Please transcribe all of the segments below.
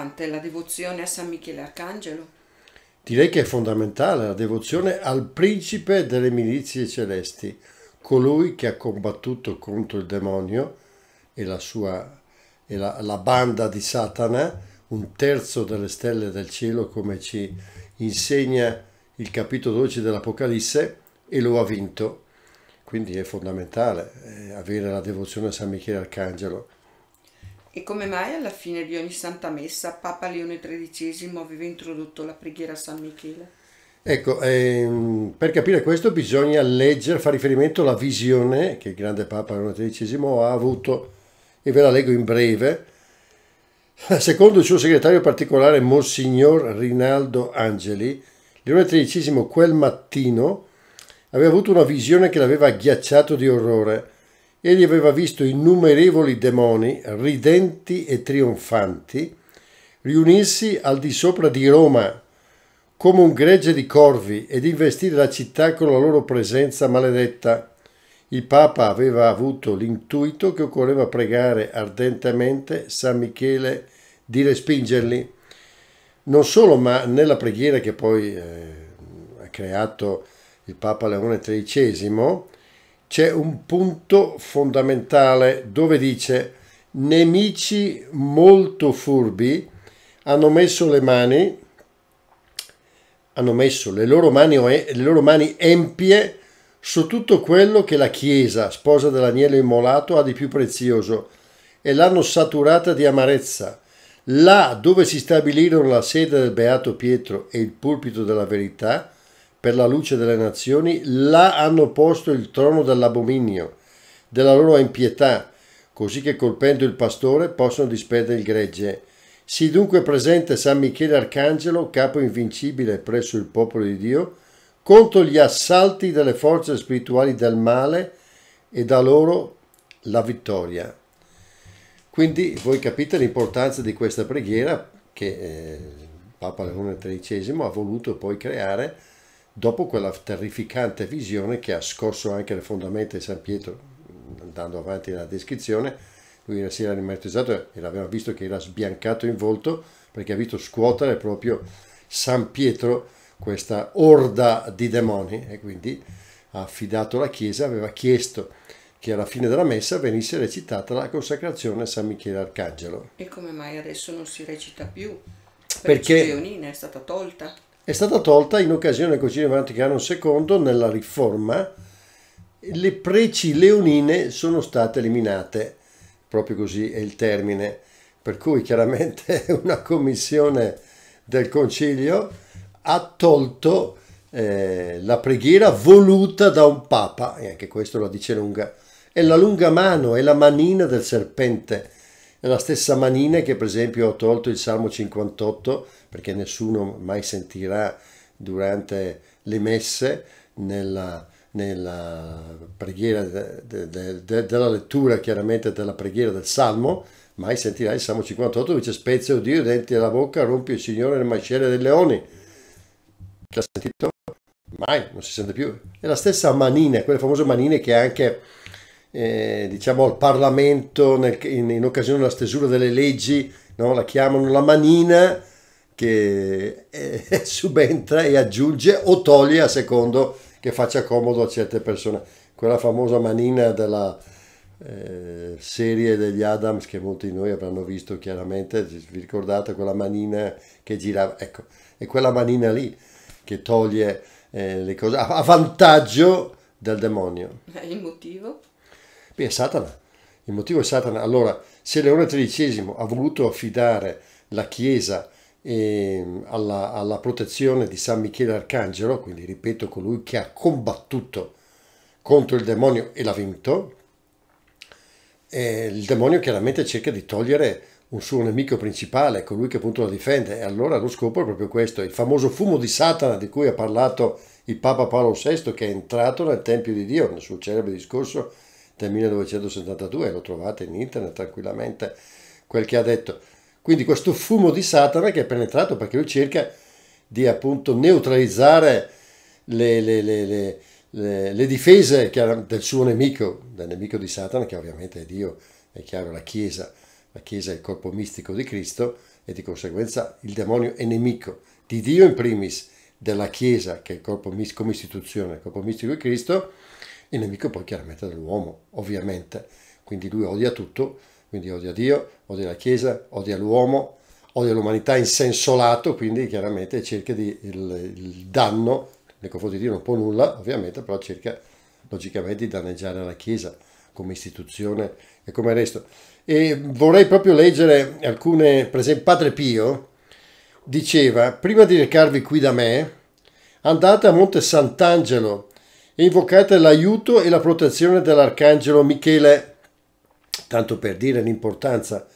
importante la devozione a San Michele Arcangelo? Direi che è fondamentale la devozione al principe delle milizie celesti, colui che ha combattuto contro il demonio e la sua e la, la banda di Satana, un terzo delle stelle del cielo come ci insegna il capitolo 12 dell'Apocalisse e lo ha vinto. Quindi è fondamentale eh, avere la devozione a San Michele Arcangelo. E come mai alla fine di ogni Santa Messa Papa Leone XIII aveva introdotto la preghiera a San Michele? Ecco, ehm, per capire questo bisogna leggere, fare riferimento alla visione che il grande Papa Leone XIII ha avuto, e ve la leggo in breve, Secondo il suo segretario particolare, Monsignor Rinaldo Angeli, Leone XIII quel mattino aveva avuto una visione che l'aveva agghiacciato di orrore. Egli aveva visto innumerevoli demoni, ridenti e trionfanti, riunirsi al di sopra di Roma come un gregge di corvi ed investire la città con la loro presenza maledetta. Il Papa aveva avuto l'intuito che occorreva pregare ardentemente San Michele di respingerli. Non solo, ma nella preghiera che poi eh, ha creato il Papa Leone XIII, c'è un punto fondamentale dove dice nemici molto furbi hanno messo le mani hanno messo le loro mani, le loro mani empie su tutto quello che la Chiesa, sposa dell'agnello immolato, ha di più prezioso e l'hanno saturata di amarezza. Là dove si stabilirono la sede del Beato Pietro e il pulpito della verità, per la luce delle nazioni, là hanno posto il trono dell'abominio, della loro impietà, così che colpendo il pastore possono disperdere il gregge. Si dunque presente San Michele Arcangelo, capo invincibile presso il popolo di Dio, contro gli assalti delle forze spirituali del male e da loro la vittoria. Quindi voi capite l'importanza di questa preghiera che eh, Papa Leone XIII ha voluto poi creare dopo quella terrificante visione che ha scosso anche le fondamenta di San Pietro, andando avanti nella descrizione, lui si era rimartizzato e l'aveva visto che era sbiancato in volto perché ha visto scuotere proprio San Pietro questa orda di demoni e quindi ha affidato la Chiesa, aveva chiesto che alla fine della messa venisse recitata la consacrazione a San Michele Arcangelo. E come mai adesso non si recita più? Perché, perché, perché è stata tolta è stata tolta in occasione del Concilio Vaticano II nella riforma, le preci leonine sono state eliminate, proprio così è il termine, per cui chiaramente una commissione del Concilio ha tolto eh, la preghiera voluta da un Papa, e anche questo la dice lunga, è la lunga mano, è la manina del serpente è la stessa manina che per esempio ho tolto il Salmo 58 perché nessuno mai sentirà durante le messe nella, nella preghiera de, de, de, della lettura chiaramente della preghiera del Salmo mai sentirà il Salmo 58 dove c'è spezza o Dio denti alla bocca rompi il Signore le mascelle dei leoni l'ha sentito? mai, non si sente più è la stessa manina, quelle famose manine che anche eh, diciamo al Parlamento nel, in, in, occasione della stesura delle leggi, no? la chiamano la manina che eh, eh, subentra e aggiunge o toglie a secondo che faccia comodo a certe persone. Quella famosa manina della eh, serie degli Adams che molti di noi avranno visto chiaramente, vi ricordate quella manina che girava? Ecco, è quella manina lì che toglie eh, le cose a, a vantaggio del demonio. È eh, il motivo? Beh, è Satana. Il motivo è Satana. Allora, se Leone XIII ha voluto affidare la Chiesa ehm, alla, alla, protezione di San Michele Arcangelo, quindi ripeto colui che ha combattuto contro il demonio e l'ha vinto, e eh, il demonio chiaramente cerca di togliere un suo nemico principale, colui che appunto la difende, e allora lo scopo è proprio questo, il famoso fumo di Satana di cui ha parlato il Papa Paolo VI che è entrato nel Tempio di Dio nel suo celebre discorso del 1972 lo trovate in internet tranquillamente quel che ha detto. Quindi questo fumo di Satana che è penetrato perché lui cerca di appunto neutralizzare le, le, le, le difese del suo nemico, del nemico di Satana che ovviamente è Dio, è chiaro la Chiesa, la Chiesa è il corpo mistico di Cristo e di conseguenza il demonio è nemico di Dio in primis, della Chiesa che è il corpo mistico come istituzione, il corpo mistico di Cristo il nemico poi chiaramente dell'uomo, ovviamente. Quindi lui odia tutto, quindi odia Dio, odia la Chiesa, odia l'uomo, odia l'umanità in senso lato, quindi chiaramente cerca di, il, il danno, nei confronti di Dio non può nulla, ovviamente, però cerca logicamente di danneggiare la Chiesa come istituzione e come resto. E vorrei proprio leggere alcune, per esempio Padre Pio diceva, prima di recarvi qui da me, andate a Monte Sant'Angelo e invocate l'aiuto e la protezione dell'arcangelo Michele, tanto per dire l'importanza.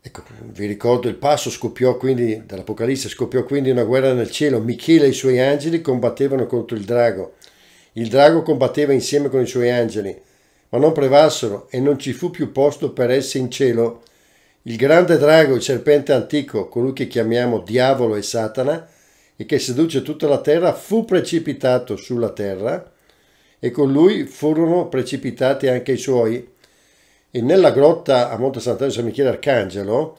Ecco, vi ricordo il passo scoppiò quindi, dall'Apocalisse scoppiò quindi una guerra nel cielo. Michele e i suoi angeli combattevano contro il drago. Il drago combatteva insieme con i suoi angeli, ma non prevalsero e non ci fu più posto per essi in cielo. Il grande drago, il serpente antico, colui che chiamiamo diavolo e Satana, e che seduce tutta la terra, fu precipitato sulla terra e con lui furono precipitati anche i suoi. E nella grotta a Monte Sant'Angelo San Michele Arcangelo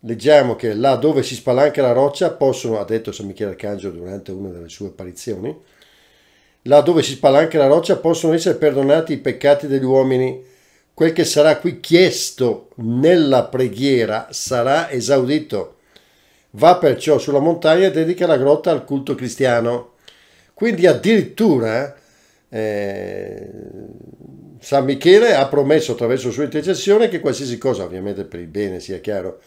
leggiamo che là dove si spalanca la roccia possono, ha detto San Michele Arcangelo durante una delle sue apparizioni, là dove si spalanca la roccia possono essere perdonati i peccati degli uomini. Quel che sarà qui chiesto nella preghiera sarà esaudito Va perciò sulla montagna e dedica la grotta al culto cristiano. Quindi addirittura eh, San Michele ha promesso attraverso sua intercessione che qualsiasi cosa, ovviamente per il bene sia chiaro,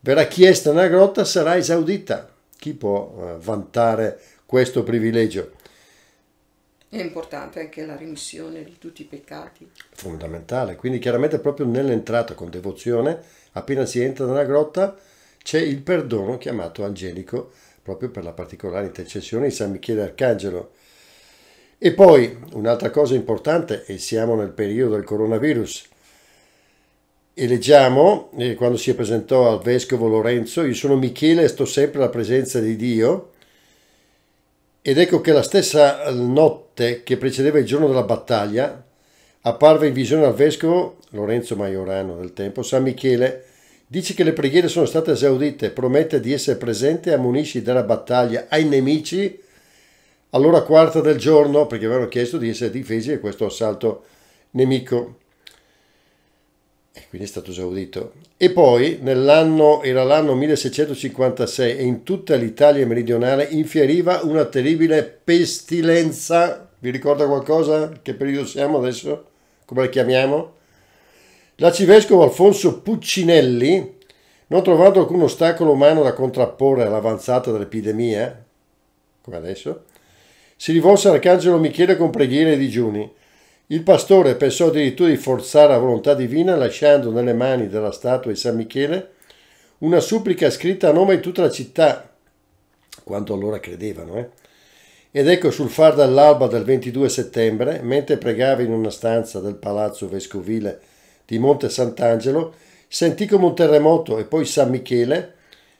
verrà chiesta nella grotta sarà esaudita. Chi può eh, vantare questo privilegio? È importante anche la remissione di tutti i peccati. Fondamentale, quindi chiaramente proprio nell'entrata con devozione, appena si entra nella grotta, c'è il perdono chiamato angelico proprio per la particolare intercessione di San Michele Arcangelo. E poi un'altra cosa importante, e siamo nel periodo del coronavirus, e leggiamo eh, quando si presentò al vescovo Lorenzo, io sono Michele e sto sempre alla presenza di Dio, ed ecco che la stessa notte che precedeva il giorno della battaglia apparve in visione al vescovo Lorenzo Maiorano del tempo, San Michele, Dici che le preghiere sono state esaudite, promette di essere presente e ammonisci della battaglia ai nemici all'ora quarta del giorno, perché avevano chiesto di essere difesi da questo assalto nemico. E quindi è stato esaudito. E poi, nell'anno, era l'anno 1656, e in tutta l'Italia meridionale infieriva una terribile pestilenza. Vi ricorda qualcosa? Che periodo siamo adesso? Come la chiamiamo? L'arcivescovo Alfonso Puccinelli, non trovando alcun ostacolo umano da contrapporre all'avanzata dell'epidemia, come adesso, si rivolse all'Arcangelo Michele con preghiere e digiuni. Il pastore pensò addirittura di forzare la volontà divina lasciando nelle mani della statua di San Michele una supplica scritta a nome di tutta la città, quanto allora credevano. Eh? Ed ecco sul far dell'alba del 22 settembre, mentre pregava in una stanza del palazzo vescovile di Monte Sant'Angelo, sentì come un terremoto e poi San Michele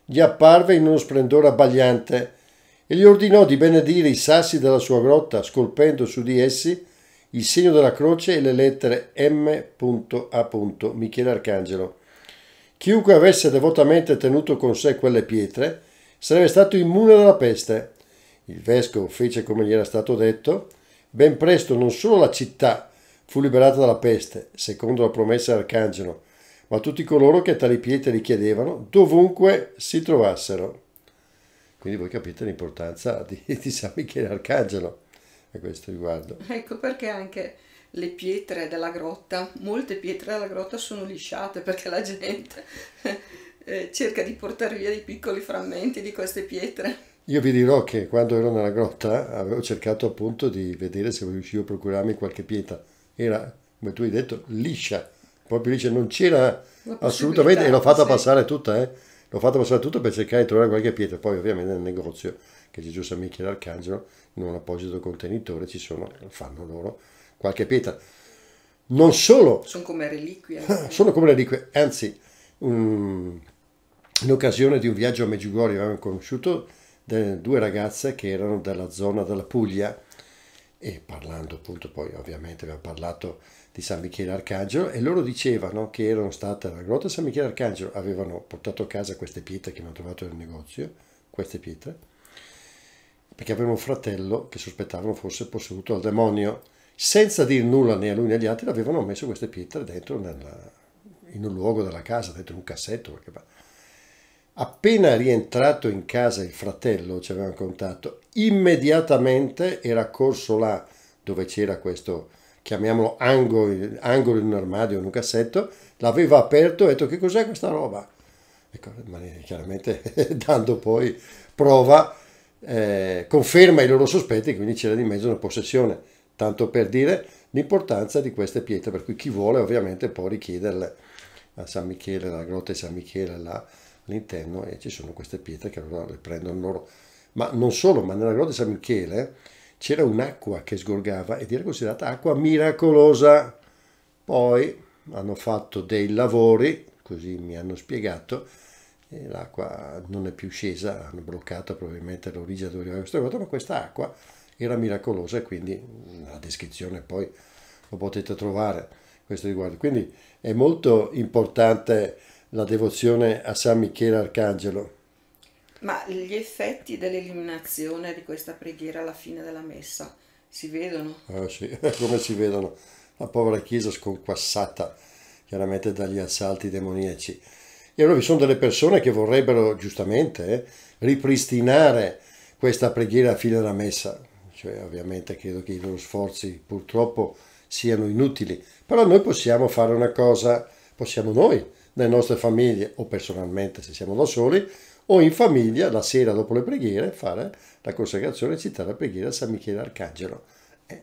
gli apparve in uno splendore abbagliante e gli ordinò di benedire i sassi della sua grotta, scolpendo su di essi il segno della croce e le lettere M.A. Michele Arcangelo. Chiunque avesse devotamente tenuto con sé quelle pietre sarebbe stato immune dalla peste. Il vescovo fece come gli era stato detto, ben presto non solo la città, Fu liberata dalla peste, secondo la promessa dell'arcangelo, ma tutti coloro che tali pietre richiedevano, dovunque si trovassero. Quindi voi capite l'importanza di, di San Michele Arcangelo a questo riguardo. Ecco perché anche le pietre della grotta, molte pietre della grotta sono lisciate perché la gente eh, cerca di portare via dei piccoli frammenti di queste pietre. Io vi dirò che quando ero nella grotta avevo cercato appunto di vedere se riuscivo a procurarmi qualche pietra era, come tu hai detto, liscia, proprio liscia, non c'era assolutamente, e l'ho fatta sì. passare tutta, eh? l'ho fatta passare tutta per cercare di trovare qualche pietra, poi ovviamente nel negozio che c'è giù San Michele Arcangelo, in un apposito contenitore ci sono, fanno loro qualche pietra. Non solo... Sono come reliquie. Ah, sono come reliquie, anzi, um, in occasione di un viaggio a Meggiugorio avevamo conosciuto eh, due ragazze che erano dalla zona della Puglia, e parlando appunto poi ovviamente abbiamo parlato di San Michele Arcangelo e loro dicevano che erano state alla grotta San Michele Arcangelo, avevano portato a casa queste pietre che hanno trovato nel negozio, queste pietre, perché avevano un fratello che sospettavano fosse posseduto dal demonio. Senza dire nulla né a lui né agli altri, avevano messo queste pietre dentro nella, in un luogo della casa, dentro un cassetto. Perché... Appena rientrato in casa il fratello, ci aveva contato, immediatamente era corso là dove c'era questo, chiamiamolo angolo, angolo in un armadio, in un cassetto, l'aveva aperto e ha detto che cos'è questa roba? Ecco, chiaramente dando poi prova, eh, conferma i loro sospetti, quindi c'era di mezzo una possessione, tanto per dire l'importanza di queste pietre, per cui chi vuole ovviamente può richiederle a San Michele, la grotta di San Michele, là, all'interno e ci sono queste pietre che allora le prendono loro. Ma non solo, ma nella grotta di San Michele c'era un'acqua che sgorgava ed era considerata acqua miracolosa. Poi hanno fatto dei lavori, così mi hanno spiegato, l'acqua non è più scesa, hanno bloccato probabilmente l'origine dove arrivava questa grotta, ma questa acqua era miracolosa e quindi la descrizione poi lo potete trovare questo riguardo. Quindi è molto importante la devozione a San Michele Arcangelo. Ma gli effetti dell'eliminazione di questa preghiera alla fine della messa si vedono? Ah sì, come si vedono? La povera Chiesa sconquassata chiaramente dagli assalti demoniaci. E allora vi sono delle persone che vorrebbero giustamente eh, ripristinare questa preghiera alla fine della messa, cioè ovviamente credo che i loro sforzi purtroppo siano inutili, però noi possiamo fare una cosa, possiamo noi nelle nostre famiglie o personalmente se siamo da soli, o in famiglia la sera dopo le preghiere fare la consacrazione e citare la preghiera a San Michele Arcangelo. Eh,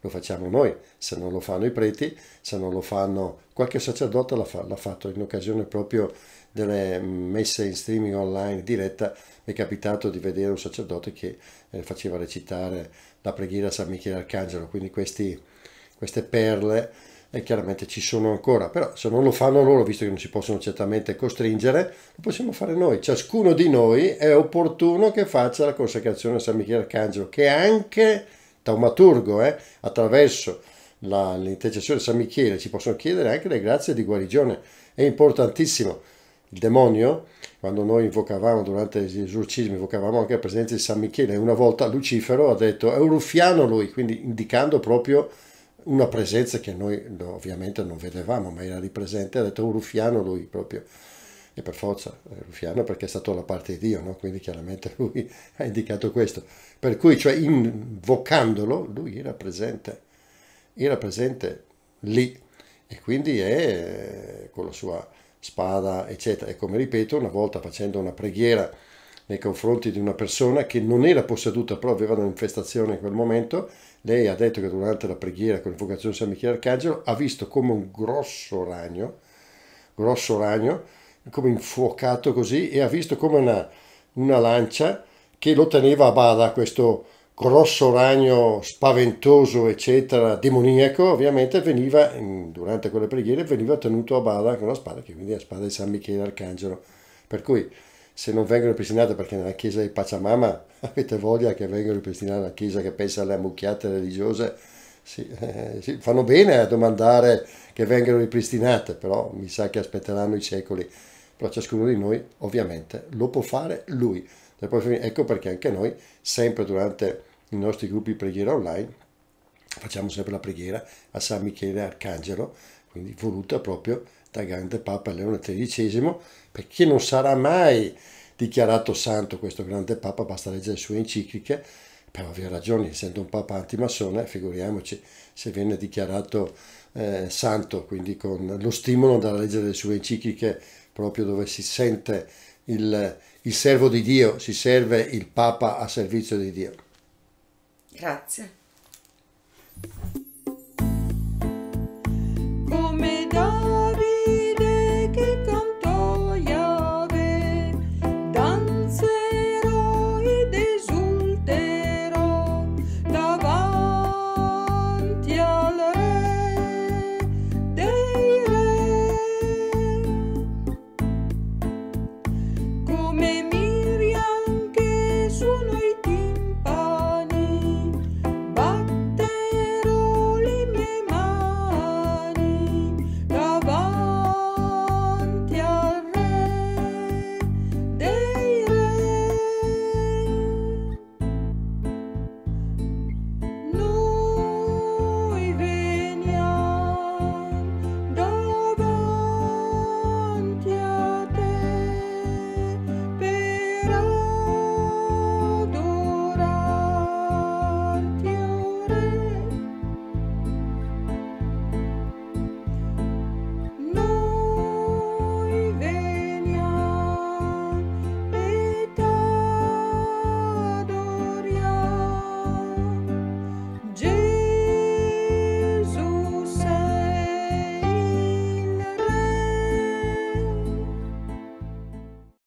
lo facciamo noi, se non lo fanno i preti, se non lo fanno qualche sacerdote l'ha, l'ha fatto in occasione proprio delle mm, messe in streaming online diretta, mi è capitato di vedere un sacerdote che eh, faceva recitare la preghiera a San Michele Arcangelo, quindi questi, queste perle e chiaramente ci sono ancora, però se non lo fanno loro, visto che non si possono certamente costringere, lo possiamo fare noi. Ciascuno di noi è opportuno che faccia la consacrazione a San Michele Arcangelo, che anche taumaturgo, eh, attraverso l'intercessione di San Michele ci possono chiedere anche le grazie di guarigione. È importantissimo. Il demonio, quando noi invocavamo durante gli esorcismi, invocavamo anche la presenza di San Michele, una volta Lucifero ha detto, è un ruffiano lui, quindi indicando proprio una presenza che noi ovviamente non vedevamo, ma era lì presente, ha detto un oh, ruffiano lui proprio, e per forza eh, ruffiano perché è stato la parte di Dio, no? quindi chiaramente lui ha indicato questo. Per cui, cioè invocandolo, lui era presente, era presente lì e quindi è eh, con la sua spada, eccetera. E come ripeto, una volta facendo una preghiera, nei confronti di una persona che non era posseduta, però aveva un'infestazione in quel momento. Lei ha detto che durante la preghiera con l'invocazione di San Michele Arcangelo ha visto come un grosso ragno, grosso ragno, come infuocato così, e ha visto come una, una lancia che lo teneva a bada questo grosso ragno spaventoso, eccetera, demoniaco, ovviamente veniva, mm, durante quelle preghiere, veniva tenuto a bada con la spada, che quindi è la spada di San Michele Arcangelo. Per cui se non vengono ripristinate, perché nella chiesa di Pacciamama avete voglia che vengano ripristinate la chiesa che pensa alle ammucchiate religiose, sì, eh, sì, fanno bene a domandare che vengano ripristinate, però mi sa che aspetteranno i secoli. Però ciascuno di noi ovviamente lo può fare lui. Ecco perché anche noi, sempre durante i nostri gruppi di preghiera online, facciamo sempre la preghiera a San Michele Arcangelo, quindi voluta proprio dal grande Papa Leone XIII, perché non sarà mai dichiarato santo questo grande Papa, basta leggere le sue encicliche, per ovvie ragioni, essendo un Papa antimassone, figuriamoci se viene dichiarato eh, santo, quindi con lo stimolo da leggere le sue encicliche, proprio dove si sente il, il servo di Dio, si serve il Papa a servizio di Dio. Grazie. me miran que es uno y